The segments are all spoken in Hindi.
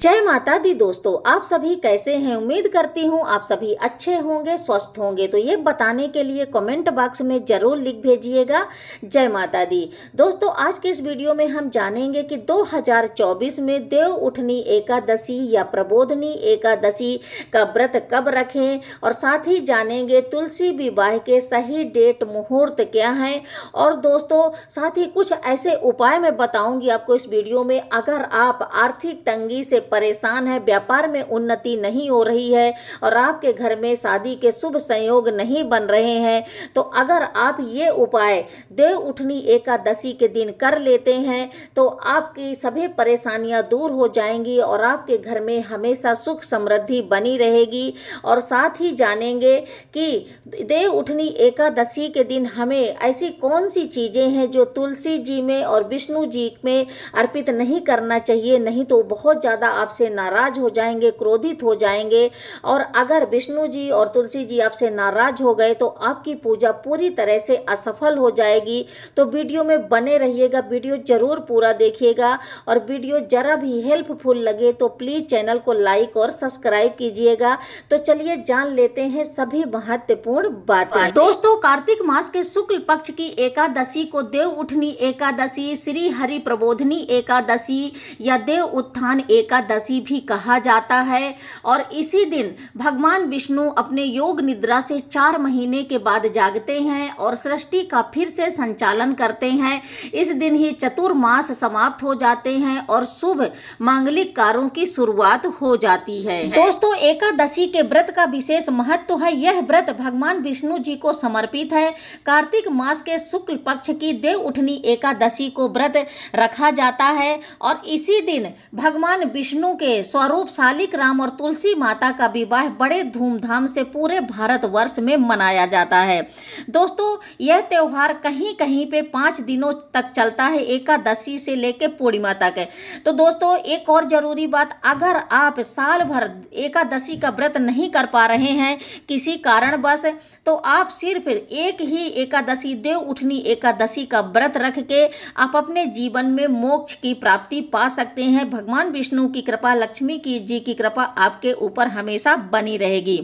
जय माता दी दोस्तों आप सभी कैसे हैं उम्मीद करती हूँ आप सभी अच्छे होंगे स्वस्थ होंगे तो ये बताने के लिए कमेंट बॉक्स में ज़रूर लिख भेजिएगा जय माता दी दोस्तों आज के इस वीडियो में हम जानेंगे कि 2024 में देव उठनी एकादशी या प्रबोधनी एकादशी का व्रत कब रखें और साथ ही जानेंगे तुलसी विवाह के सही डेट मुहूर्त क्या हैं और दोस्तों साथ ही कुछ ऐसे उपाय मैं बताऊँगी आपको इस वीडियो में अगर आप आर्थिक तंगी से परेशान है व्यापार में उन्नति नहीं हो रही है और आपके घर में शादी के शुभ संयोग नहीं बन रहे हैं तो अगर आप ये उपाय देव उठनी एकादशी के दिन कर लेते हैं तो आपकी सभी परेशानियां दूर हो जाएंगी और आपके घर में हमेशा सुख समृद्धि बनी रहेगी और साथ ही जानेंगे कि देव उठनी एकादशी के दिन हमें ऐसी कौन सी चीज़ें हैं जो तुलसी जी में और विष्णु जी में अर्पित नहीं करना चाहिए नहीं तो बहुत ज़्यादा आपसे नाराज हो जाएंगे क्रोधित हो जाएंगे और अगर विष्णु जी और तुलसी जी आपसे नाराज हो गए तो आपकी पूजा पूरी तरह से असफल हो जाएगी तो वीडियो में बने रहिएगा वीडियो ज़रूर पूरा देखिएगा और वीडियो ज़रा भी हेल्पफुल लगे तो प्लीज़ चैनल को लाइक और सब्सक्राइब कीजिएगा तो चलिए जान लेते हैं सभी महत्वपूर्ण बातें दोस्तों कार्तिक मास के शुक्ल पक्ष की एकादशी को देव उठनी एकादशी श्री हरि प्रबोधनी एकादशी या देव उत्थान एकादशी एकादशी भी कहा जाता है और इसी दिन भगवान विष्णु अपने योग निद्रा से चार महीने के बाद जागते हैं और सृष्टि का फिर से संचालन करते हैं इस दिन ही चतुर्मास समाप्त हो जाते हैं और शुभ मांगलिक कार्यों की शुरुआत हो जाती है दोस्तों एकादशी के व्रत का विशेष महत्व है यह व्रत भगवान विष्णु जी को समर्पित है कार्तिक मास के शुक्ल पक्ष की देव उठनी एकादशी को व्रत रखा जाता है और इसी दिन भगवान विष्णु विष्णु के स्वरूप शालिक राम और तुलसी माता का विवाह बड़े धूमधाम से पूरे भारतवर्ष में मनाया जाता है दोस्तों यह त्यौहार कहीं कहीं पे पाँच दिनों तक चलता है एकादशी से लेकर पूर्णिमा तक तो दोस्तों एक और ज़रूरी बात अगर आप साल भर एकादशी का व्रत नहीं कर पा रहे हैं किसी कारणवश तो आप सिर्फ एक ही एकादशी देव उठनी एकादशी का व्रत रख के आप अपने जीवन में मोक्ष की प्राप्ति पा सकते हैं भगवान विष्णु की कृपा लक्ष्मी की जी की कृपा आपके ऊपर हमेशा बनी रहेगी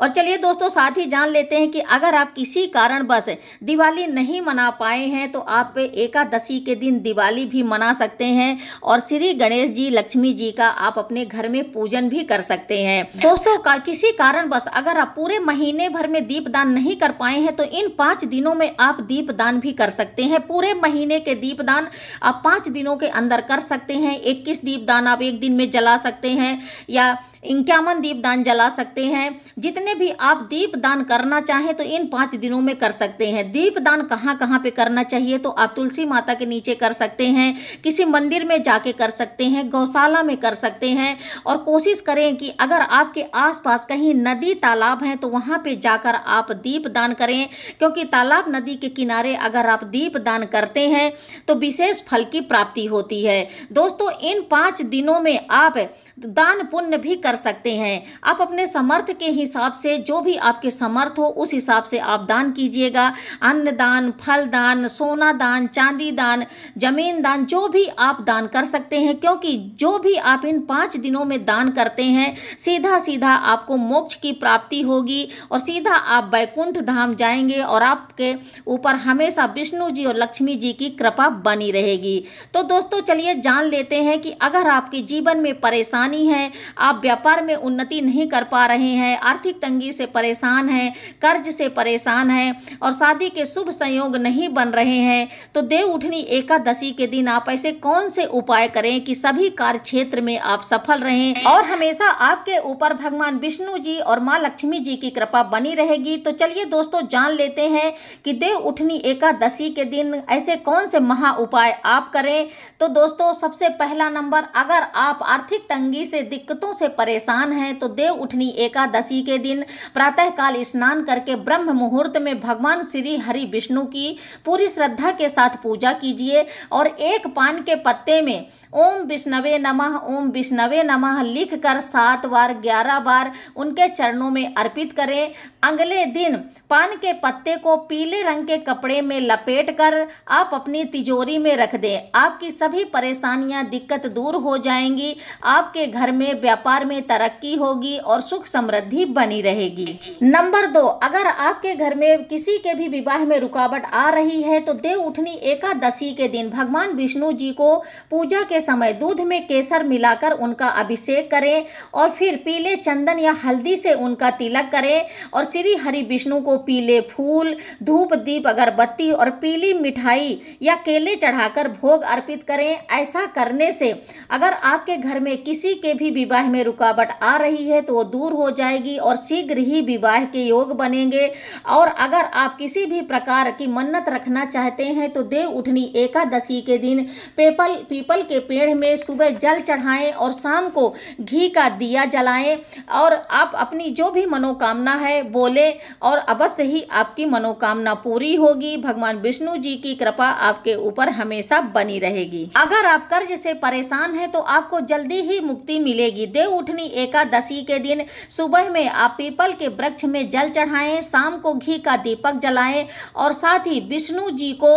और चलिए दोस्तों साथ ही जान लेते हैं कि अगर आप किसी कारणवश दिवाली नहीं मना पाए हैं तो आप एकादशी के दिन दिवाली भी मना सकते हैं और श्री गणेश जी लक्ष्मी जी का आप अपने घर में पूजन भी कर सकते हैं दोस्तों का किसी कारणवश अगर आप पूरे महीने भर में दीपदान नहीं कर पाए हैं तो इन पाँच दिनों में आप दीपदान भी कर सकते हैं पूरे महीने के दीपदान आप पाँच दिनों के अंदर कर सकते हैं इक्कीस दीपदान आप एक दिन में जला सकते हैं या इक्यावन दीपदान जला सकते हैं जितने भी आप दीप दान करना चाहें तो इन पाँच दिनों में कर सकते हैं दीप दान कहाँ कहाँ पे करना चाहिए तो आप तुलसी माता के नीचे कर सकते हैं किसी मंदिर में जाके कर सकते हैं गौशाला में कर सकते हैं और कोशिश करें कि अगर आपके आसपास कहीं नदी तालाब हैं तो वहाँ पे जाकर आप दीप दान करें क्योंकि तालाब नदी के किनारे अगर आप दीप दान करते हैं तो विशेष फल की प्राप्ति होती है दोस्तों इन पाँच दिनों में आप दान पुण्य भी कर सकते हैं आप अपने समर्थ के ही हिसाब से जो भी आपके समर्थ हो उस हिसाब से आप दान कीजिएगा अन्न दान फल दान सोना दान चांदी दान जमीन दान जो भी आप दान कर सकते हैं क्योंकि जो भी आप इन पाँच दिनों में दान करते हैं सीधा सीधा आपको मोक्ष की प्राप्ति होगी और सीधा आप बैकुंठ धाम जाएंगे और आपके ऊपर हमेशा विष्णु जी और लक्ष्मी जी की कृपा बनी रहेगी तो दोस्तों चलिए जान लेते हैं कि अगर आपके जीवन में परेशानी है आप व्यापार में उन्नति नहीं कर पा रहे हैं आर्थिक तंगी से परेशान हैं कर्ज से परेशान हैं और शादी के शुभ संयोग नहीं बन रहे हैं तो देव उठनी एकादशी के दिन आप ऐसे कौन से उपाय करें कि सभी कार्य क्षेत्र में आप सफल रहें और हमेशा आपके ऊपर भगवान विष्णु जी और माँ लक्ष्मी जी की कृपा बनी रहेगी तो चलिए दोस्तों जान लेते हैं कि देव उठनी एकादशी के दिन ऐसे कौन से महा उपाय आप करें तो दोस्तों सबसे पहला नंबर अगर आप आर्थिक तंगी से दिक्कतों से परेशान हैं तो देव उठनी एकादशी के दिन प्रातःकाल स्नान करके ब्रह्म मुहूर्त में भगवान श्री हरि विष्णु की पूरी श्रद्धा के साथ पूजा कीजिए और एक पान के पत्ते में ओम विष्णवे नमः ओम विष्णवे नमः कर सात बार ग्यारह बार उनके चरणों में अर्पित करें अगले दिन पान के पत्ते को पीले रंग के कपड़े में लपेट कर आप अपनी तिजोरी में रख दें आपकी सभी परेशानियां दिक्कत दूर हो जाएंगी आपके घर में व्यापार में तरक्की होगी और सुख समृद्धि बनी रहेगी नंबर दो अगर आपके घर में किसी के भी विवाह में रुकावट आ रही है तो देव उठनी एकादशी के दिन भगवान विष्णु जी को पूजा के समय दूध में केसर मिलाकर उनका अभिषेक करें और फिर पीले चंदन या हल्दी से उनका तिलक करें और श्री हरि विष्णु को पीले फूल धूप दीप अगरबत्ती और पीली मिठाई या केले चढ़ाकर भोग अर्पित करें ऐसा करने से अगर आपके घर में किसी के भी विवाह में रुकावट आ रही है तो वो दूर हो जाएगी और शीघ्र ही विवाह के योग बनेंगे और अगर आप किसी भी प्रकार की मन्नत रखना चाहते हैं तो देव उठनी एकादशी के दिन पेपल पीपल के पेड़ में सुबह जल चढ़ाएं और शाम को घी का दिया जलाएं और आप अपनी जो भी मनोकामना है बोले और अवश्य ही आपकी मनोकामना पूरी होगी भगवान विष्णु जी की कृपा आपके ऊपर हमेशा बनी रहेगी अगर आप कर्ज से परेशान हैं तो आपको जल्दी ही मुक्ति मिलेगी देव उठनी एकादशी के दिन सुबह में आप पीपल के वृक्ष में जल चढ़ाएं शाम को घी का दीपक जलाएं और साथ ही विष्णु जी को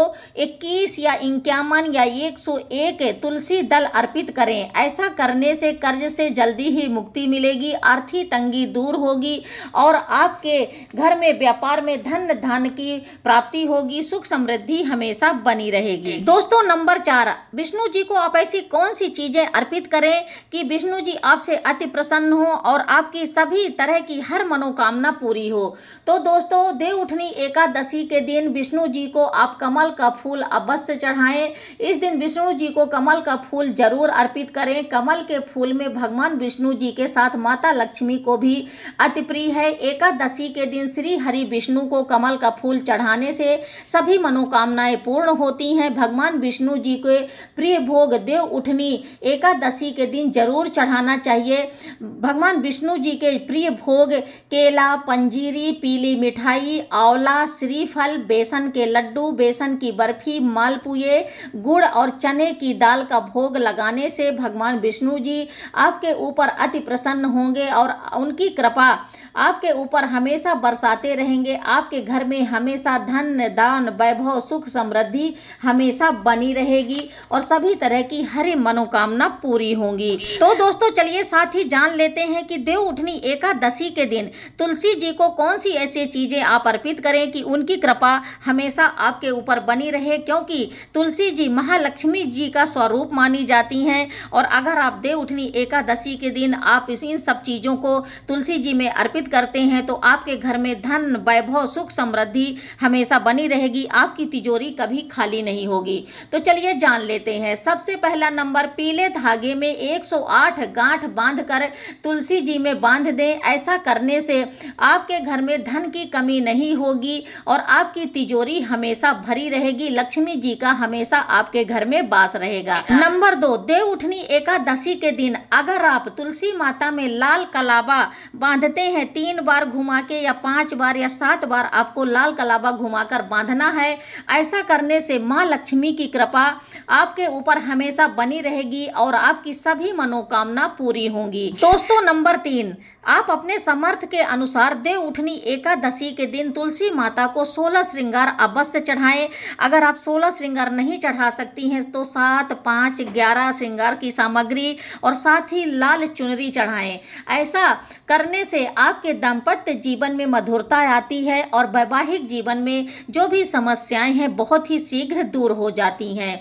21 या इक्यावन या 101 तुलसी दल अर्पित करें ऐसा करने से कर्ज से जल्दी ही मुक्ति मिलेगी आर्थिक तंगी दूर होगी और आपके घर में व्यापार में धन धन की प्राप्ति होगी सुख समृद्धि हमेशा बनी रहेगी दोस्तों नंबर चार विष्णु जी को आप ऐसी कौन सी चीजें अर्पित करें कि विष्णु जी आपसे अति प्रसन्न हो और आपकी सभी तरह कि हर मनोकामना पूरी हो तो दोस्तों देव उठनी एकादशी के दिन विष्णु जी को आप कमल का फूल अवश्य चढ़ाएं इस दिन विष्णु जी को कमल का फूल जरूर अर्पित करें कमल के फूल में भगवान विष्णु जी के साथ माता लक्ष्मी को भी अति प्रिय है एकादशी के दिन श्री हरि विष्णु को कमल का फूल चढ़ाने से सभी मनोकामनाएं पूर्ण होती हैं भगवान विष्णु जी के प्रिय भोग देव उठनी एकादशी के दिन जरूर चढ़ाना चाहिए भगवान विष्णु जी के प्रिय भोग केला पंजीरी पीली मिठाई आंवला श्रीफल बेसन के लड्डू बेसन की बर्फी मालपुए गुड़ और चने की दाल का भोग लगाने से भगवान विष्णु जी आपके ऊपर अति प्रसन्न होंगे और उनकी कृपा आपके ऊपर हमेशा बरसाते रहेंगे आपके घर में हमेशा धन दान वैभव सुख समृद्धि हमेशा बनी रहेगी और सभी तरह की हरे मनोकामना पूरी होंगी तो दोस्तों चलिए साथ ही जान लेते हैं कि देव उठनी एकादशी एकादशी के दिन तुलसी जी को कौन सी ऐसी चीज़ें आप अर्पित करें कि उनकी कृपा हमेशा आपके ऊपर बनी रहे क्योंकि तुलसी जी महालक्ष्मी जी का स्वरूप मानी जाती हैं और अगर आप देव उठनी एकादशी के दिन आप इस इन सब चीज़ों को तुलसी जी में अर्पित करते हैं तो आपके घर में धन वैभव सुख समृद्धि हमेशा बनी रहेगी आपकी तिजोरी कभी खाली नहीं होगी तो चलिए जान लेते हैं सबसे पहला नंबर पीले धागे में 108 गांठ बांधकर तुलसी जी में बांध दें ऐसा ऐसा करने से आपके घर में धन की कमी नहीं होगी और आपकी तिजोरी हमेशा भरी रहेगी लक्ष्मी जी का हमेशा आपके घर में बास रहेगा नंबर दो देव उठनी एकादशी के दिन अगर आप तुलसी माता में लाल कलाबा बांधते हैं तीन बार घुमा के या पांच बार या सात बार आपको लाल कलाबा घुमाकर बांधना है ऐसा करने से माँ लक्ष्मी की कृपा आपके ऊपर हमेशा बनी रहेगी और आपकी सभी मनोकामना पूरी होंगी दोस्तों नंबर तीन आप अपने समर्थ के अनुसार देव उठनी एकादशी के दिन तुलसी माता को सोलह श्रृंगार अवश्य चढ़ाएं अगर आप सोलह श्रृंगार नहीं चढ़ा सकती हैं तो सात पाँच ग्यारह श्रृंगार की सामग्री और साथ ही लाल चुनरी चढ़ाएं ऐसा करने से आपके दाम्पत्य जीवन में मधुरता आती है और वैवाहिक जीवन में जो भी समस्याएं हैं बहुत ही शीघ्र दूर हो जाती हैं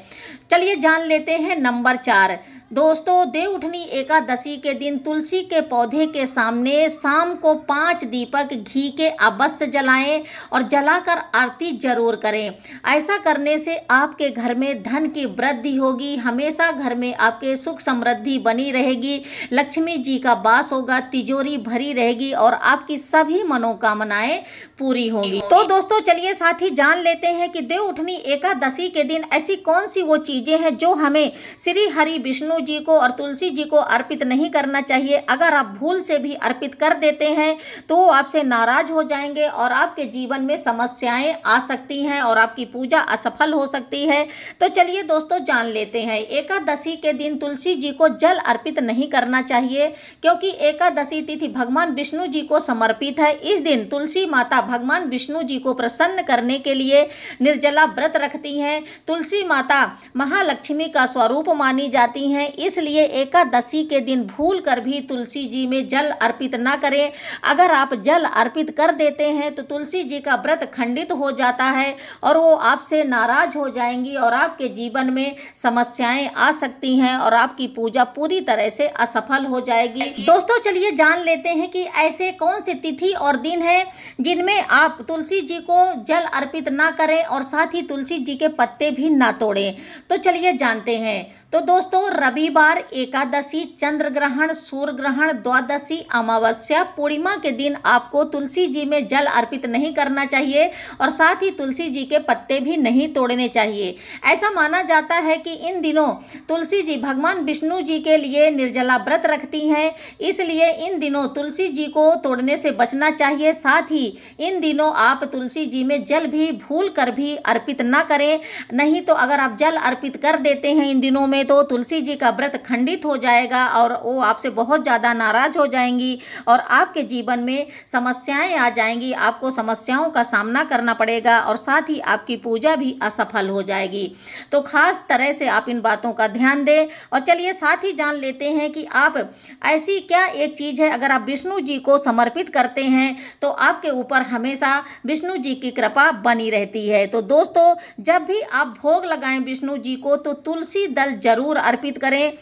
चलिए जान लेते हैं नंबर चार दोस्तों देवउठनी एकादशी के दिन तुलसी के पौधे के सामने शाम को पांच दीपक घी के अवश्य जलाएं और जलाकर आरती जरूर करें ऐसा करने से आपके घर में धन की वृद्धि होगी हमेशा घर में आपके सुख समृद्धि बनी रहेगी लक्ष्मी जी का वास होगा तिजोरी भरी रहेगी और आपकी सभी मनोकामनाएं पूरी होंगी तो दोस्तों चलिए साथ ही जान लेते हैं कि देव उठनी एकादशी के दिन ऐसी कौन सी वो चीज़ें हैं जो हमें श्री हरि विष्णु विष्णु जी को और तुलसी जी को अर्पित नहीं करना चाहिए अगर आप भूल से भी अर्पित कर देते हैं तो आपसे नाराज हो जाएंगे और आपके जीवन में समस्याएं आ सकती हैं और आपकी पूजा असफल हो सकती है तो चलिए दोस्तों जान लेते हैं एकादशी के दिन तुलसी जी को जल अर्पित नहीं करना चाहिए क्योंकि एकादशी तिथि भगवान विष्णु जी को समर्पित है इस दिन तुलसी माता भगवान विष्णु जी को प्रसन्न करने के लिए निर्जला व्रत रखती हैं तुलसी माता महालक्ष्मी का स्वरूप मानी जाती हैं हैं इसलिए एकादशी के दिन भूल कर भी तुलसी जी में जल अर्पित ना करें अगर आप जल अर्पित कर देते हैं तो तुलसी जी का व्रत खंडित हो जाता है और वो आपसे नाराज हो जाएंगी और आपके जीवन में समस्याएं आ सकती हैं और आपकी पूजा पूरी तरह से असफल हो जाएगी दोस्तों चलिए जान लेते हैं कि ऐसे कौन से तिथि और दिन है जिनमें आप तुलसी जी को जल अर्पित ना करें और साथ ही तुलसी जी के पत्ते भी ना तोड़ें तो चलिए जानते हैं तो दोस्तों रवि सभी बार एकादशी चंद्र ग्रहण सूर्य ग्रहण द्वादशी अमावस्या पूर्णिमा के दिन आपको तुलसी जी में जल अर्पित नहीं करना चाहिए और साथ ही तुलसी जी के पत्ते भी नहीं तोड़ने चाहिए ऐसा माना जाता है कि इन दिनों तुलसी जी भगवान विष्णु जी के लिए निर्जला व्रत रखती हैं इसलिए इन दिनों तुलसी जी को तोड़ने से बचना चाहिए साथ ही इन दिनों आप तुलसी जी में जल भी भूल कर भी अर्पित ना करें नहीं तो अगर आप जल अर्पित कर देते हैं इन दिनों में तो तुलसी जी का का व्रत खंडित हो जाएगा और वो आपसे बहुत ज़्यादा नाराज हो जाएंगी और आपके जीवन में समस्याएं आ जाएंगी आपको समस्याओं का सामना करना पड़ेगा और साथ ही आपकी पूजा भी असफल हो जाएगी तो खास तरह से आप इन बातों का ध्यान दें और चलिए साथ ही जान लेते हैं कि आप ऐसी क्या एक चीज़ है अगर आप विष्णु जी को समर्पित करते हैं तो आपके ऊपर हमेशा विष्णु जी की कृपा बनी रहती है तो दोस्तों जब भी आप भोग लगाएं विष्णु जी को तो तुलसी दल जरूर अर्पित करें करें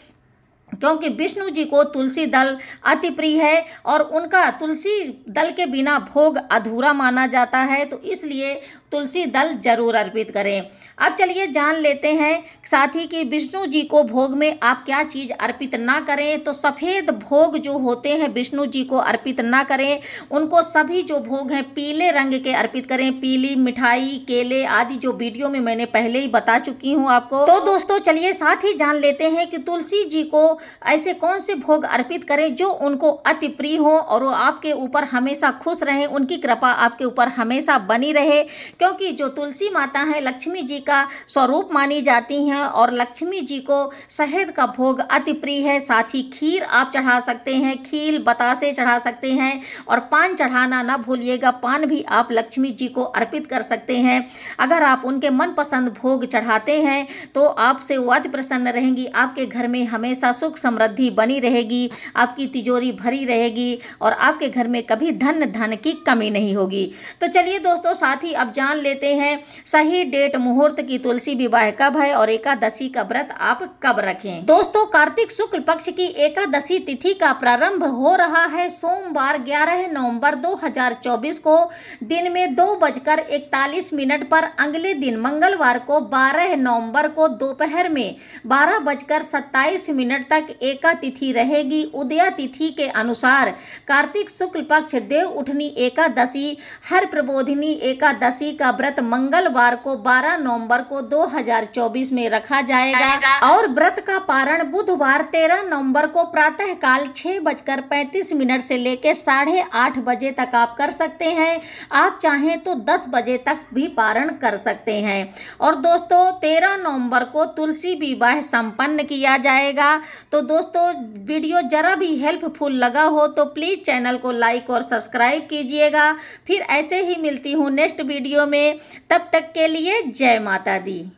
क्योंकि विष्णु जी को तुलसी दल अति प्रिय है और उनका तुलसी दल के बिना भोग अधूरा माना जाता है तो इसलिए तुलसी दल जरूर अर्पित करें अब चलिए जान लेते हैं साथ ही कि विष्णु जी को भोग में आप क्या चीज़ अर्पित ना करें तो सफ़ेद भोग जो होते हैं विष्णु जी को अर्पित ना करें उनको सभी जो भोग हैं पीले रंग के अर्पित करें पीली मिठाई केले आदि जो वीडियो में मैंने पहले ही बता चुकी हूँ आपको तो दोस्तों चलिए साथ ही जान लेते हैं कि तुलसी जी को ऐसे कौन से भोग अर्पित करें जो उनको अति प्रिय हो और वो आपके ऊपर हमेशा खुश रहें उनकी कृपा आपके ऊपर हमेशा बनी रहे क्योंकि जो तुलसी माता है लक्ष्मी जी का स्वरूप मानी जाती हैं और लक्ष्मी जी को शहद का भोग अति प्रिय है साथ ही खीर आप चढ़ा सकते हैं खील बतासे चढ़ा सकते हैं और पान चढ़ाना ना भूलिएगा पान भी आप लक्ष्मी जी को अर्पित कर सकते हैं अगर आप उनके मनपसंद भोग चढ़ाते हैं तो आपसे वो अति प्रसन्न रहेंगी आपके घर में हमेशा सुख समृद्धि बनी रहेगी आपकी तिजोरी भरी रहेगी और आपके घर में कभी धन धन की कमी नहीं होगी तो चलिए दोस्तों साथ ही अब जान लेते हैं सही डेट मुहूर्त मुहूर्त की तुलसी विवाह कब है और एकादशी का व्रत आप कब रखें दोस्तों कार्तिक शुक्ल पक्ष की एकादशी तिथि का प्रारंभ हो रहा है सोमवार 11 नवंबर 2024 को दिन में दो बजकर इकतालीस मिनट पर अगले दिन मंगलवार को 12 नवंबर को दोपहर में बारह बजकर सत्ताईस मिनट तक एका तिथि रहेगी उदया तिथि के अनुसार कार्तिक शुक्ल पक्ष देव उठनी एकादशी हर प्रबोधिनी एकादशी का व्रत मंगलवार को बारह नवंबर नवंबर को 2024 में रखा जाएगा और व्रत का पारण बुधवार 13 नवंबर को प्रातः काल छः बजकर पैंतीस मिनट से लेकर साढ़े आठ बजे तक आप कर सकते हैं आप चाहें तो 10 बजे तक भी पारण कर सकते हैं और दोस्तों 13 नवंबर को तुलसी विवाह संपन्न किया जाएगा तो दोस्तों वीडियो ज़रा भी हेल्पफुल लगा हो तो प्लीज़ चैनल को लाइक और सब्सक्राइब कीजिएगा फिर ऐसे ही मिलती हूँ नेक्स्ट वीडियो में तब तक के लिए जय माता માતા દી